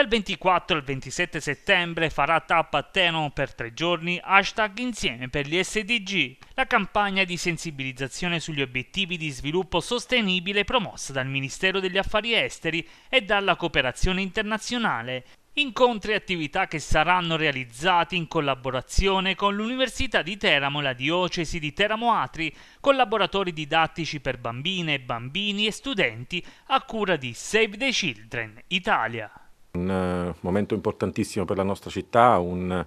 Dal 24 al 27 settembre farà tappa a Teno per tre giorni hashtag insieme per gli SDG, la campagna di sensibilizzazione sugli obiettivi di sviluppo sostenibile promossa dal Ministero degli Affari Esteri e dalla cooperazione internazionale, incontri e attività che saranno realizzati in collaborazione con l'Università di Teramo e la Diocesi di Teramo Atri, con laboratori didattici per bambine, bambini e studenti a cura di Save the Children Italia. Un eh, momento importantissimo per la nostra città, un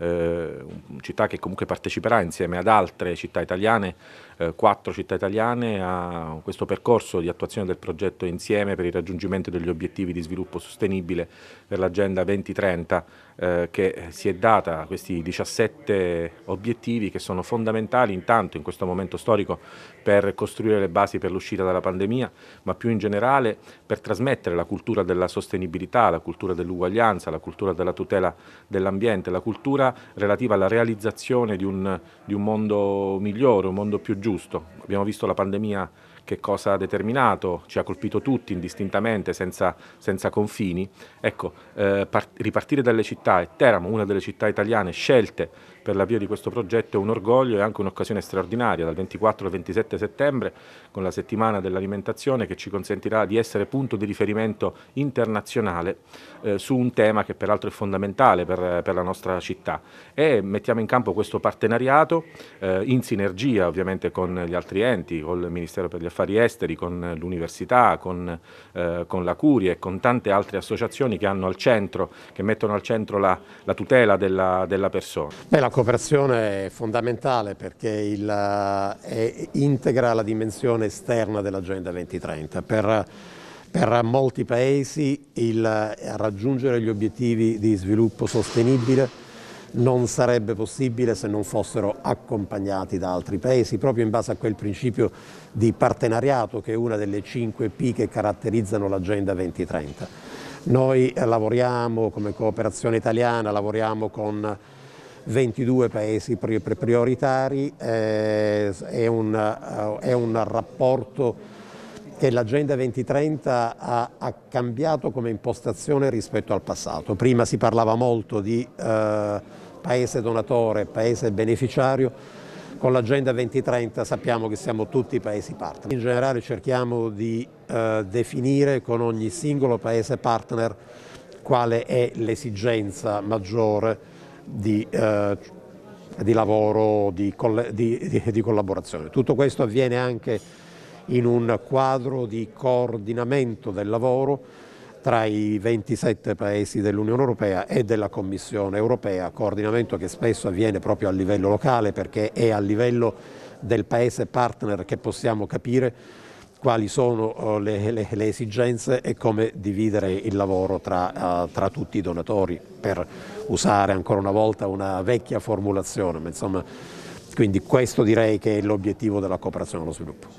eh, città che comunque parteciperà insieme ad altre città italiane, eh, quattro città italiane, a questo percorso di attuazione del progetto Insieme per il raggiungimento degli obiettivi di sviluppo sostenibile per l'Agenda 2030 eh, che si è data questi 17 obiettivi che sono fondamentali intanto in questo momento storico per costruire le basi per l'uscita dalla pandemia, ma più in generale per trasmettere la cultura della sostenibilità, la cultura dell'uguaglianza, la cultura della tutela dell'ambiente, la cultura relativa alla realizzazione di un, di un mondo migliore, un mondo più giusto. Abbiamo visto la pandemia che cosa ha determinato, ci ha colpito tutti indistintamente, senza, senza confini. Ecco, eh, ripartire dalle città e Teramo, una delle città italiane scelte per l'avvio di questo progetto, è un orgoglio e anche un'occasione straordinaria, dal 24 al 27 settembre, con la settimana dell'alimentazione che ci consentirà di essere punto di riferimento internazionale eh, su un tema che peraltro è fondamentale per, per, la nostra città. E mettiamo in campo questo partenariato eh, in sinergia ovviamente con gli altri enti, con il Ministero per gli affari esteri, con l'università, con, eh, con, la Curia e con tante altre associazioni che, al centro, che mettono al centro la, la tutela della, della persona. Beh, la cooperazione è fondamentale perché il, eh, è, integra la dimensione esterna dell'Agenda 2030. Per, per molti paesi il, raggiungere gli obiettivi di sviluppo sostenibile non sarebbe possibile se non fossero accompagnati da altri paesi, proprio in base a quel principio di partenariato che è una delle 5 P che caratterizzano l'Agenda 2030. Noi eh, lavoriamo come cooperazione italiana, lavoriamo con 22 paesi prioritari, eh, è un, eh, è un rapporto che l'Agenda 2030 ha, ha, cambiato come impostazione rispetto al passato. Prima si parlava molto di eh, paese donatore, paese beneficiario, con l'Agenda 2030 sappiamo che siamo tutti paesi partner. In generale cerchiamo di eh, definire con ogni singolo paese partner quale è l'esigenza maggiore di, eh, di lavoro, di, di, di collaborazione. Tutto questo avviene anche in un quadro di coordinamento del lavoro tra i 27 paesi dell'Unione Europea e della Commissione Europea, coordinamento che spesso avviene proprio a livello locale perché è a livello del paese partner che possiamo capire quali sono eh, le, le, le esigenze e come dividere il lavoro tra, uh, tra, tutti i donatori per usare ancora una volta una vecchia formulazione, ma insomma quindi questo direi che è l'obiettivo della cooperazione allo sviluppo.